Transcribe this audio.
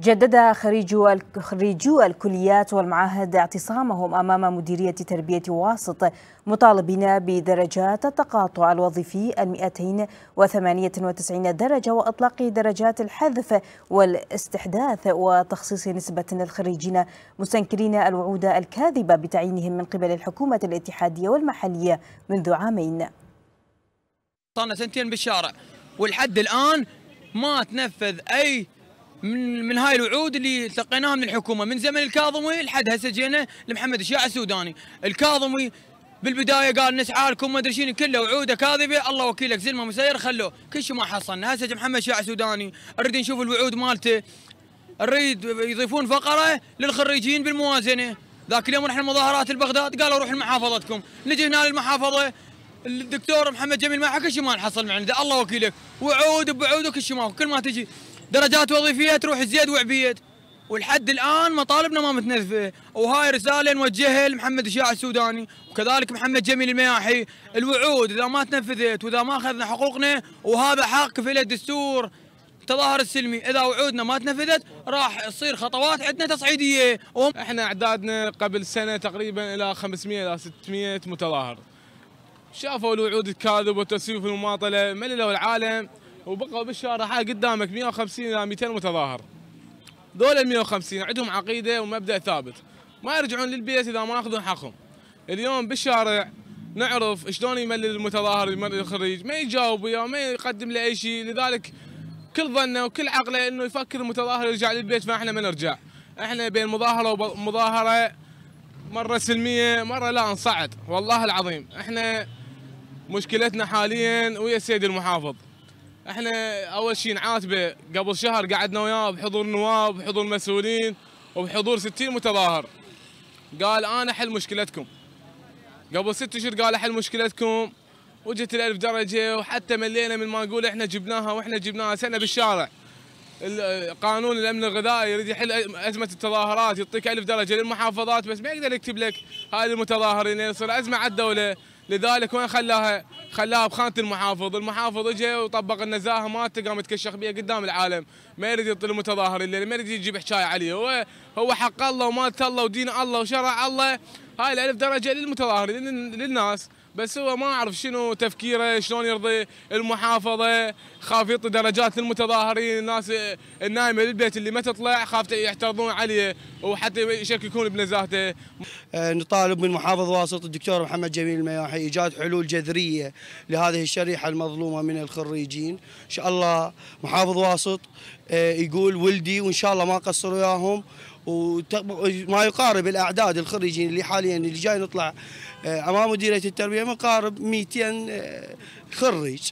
جدد خريجو الكليات والمعاهد اعتصامهم امام مديريه تربيه واسط مطالبين بدرجات التقاطع الوظيفي ال 298 درجه واطلاق درجات الحذف والاستحداث وتخصيص نسبه للخريجين مستنكرين الوعود الكاذبه بتعيينهم من قبل الحكومه الاتحاديه والمحليه منذ عامين. صارنا سنتين بالشارع والحد الان ما تنفذ اي من من هاي الوعود اللي تلقيناها من الحكومه من زمن الكاظمي لحد هسه جينا لمحمد الشيعة السوداني، الكاظمي بالبدايه قال نسعى لكم ما ادري شنو كله وعوده كاذبه الله وكيلك زلمه مسير خلوه كل شيء ما حصلنا هسه محمد الشيعة السوداني نريد نشوف الوعود مالته نريد يضيفون فقره للخريجين بالموازنه ذاك اليوم رحنا مظاهرات البغداد قالوا روحوا لمحافظتكم نجي هنا للمحافظه الدكتور محمد جميل معه كل شيء ما نحصل من عنده الله وكيلك وعود بوعود وكل شيء ما كل ما تجي درجات وظيفيه تروح زيد وعبيد ولحد الان مطالبنا ما متنفذه وهاي رساله نوجهها لمحمد الشاع السوداني وكذلك محمد جميل المياحي الوعود اذا ما تنفذت واذا ما اخذنا حقوقنا وهذا حق في الدستور التظاهر السلمي اذا وعودنا ما تنفذت راح تصير خطوات عندنا تصعيديه وهم احنا اعدادنا قبل سنه تقريبا الى 500 الى 600 متظاهر شافوا الوعود الكاذب والتسويف المماطله مللوا لو العالم وبقوا بالشارع قدامك 150 الى 200 متظاهر دول ال 150 عندهم عقيده ومبدا ثابت ما يرجعون للبيت اذا ما اخذون حقهم اليوم بالشارع نعرف شلون يملل المتظاهر يملل الخريج ما يجاوب وياه ما يقدم له اي شيء لذلك كل ظنه وكل عقله انه يفكر المتظاهر يرجع للبيت فاحنا ما نرجع احنا بين مظاهره ومظاهره مره سلميه مره لا نصعد والله العظيم احنا مشكلتنا حاليا ويا السيد المحافظ احنا اول شيء نعاتبه قبل شهر قعدنا وياه بحضور نواب بحضور مسؤولين وبحضور 60 متظاهر قال انا احل مشكلتكم قبل ست اشهر قال احل مشكلتكم وجت الالف درجه وحتى ملينا من ما نقول احنا جبناها واحنا جبناها سنه بالشارع قانون الامن الغذائي يريد يحل ازمه التظاهرات يعطيك الف درجه للمحافظات بس ما يقدر يكتب لك هاي المتظاهرين يصير ازمه على الدوله لذلك وين خلاها؟ خلاها بخانه المحافظ، المحافظ اجى وطبق النزاهه ما قام يتكشخ بها قدام العالم، ما يريد يطل المتظاهرين اللي ما يريد يجيب حكايه عليه، هو هو حق الله ومات الله ودين الله وشرع الله، هاي الالف درجه للمتظاهرين للناس. بس هو ما اعرف شنو تفكيره شلون يرضي المحافظه خاف يعطي درجات للمتظاهرين الناس النايمه للبيت اللي ما تطلع خاف يحترضون عليه وحتى يشككون بنزاهته أه، نطالب من محافظ واسط الدكتور محمد جميل المياحي ايجاد حلول جذريه لهذه الشريحه المظلومه من الخريجين ان شاء الله محافظ واسط أه، يقول ولدي وان شاء الله ما قصروا وياهم وما يقارب الاعداد الخريجين اللي حاليا اللي جاي نطلع آه، امام مديريه التربيه ما يقارب 200 آه، خريج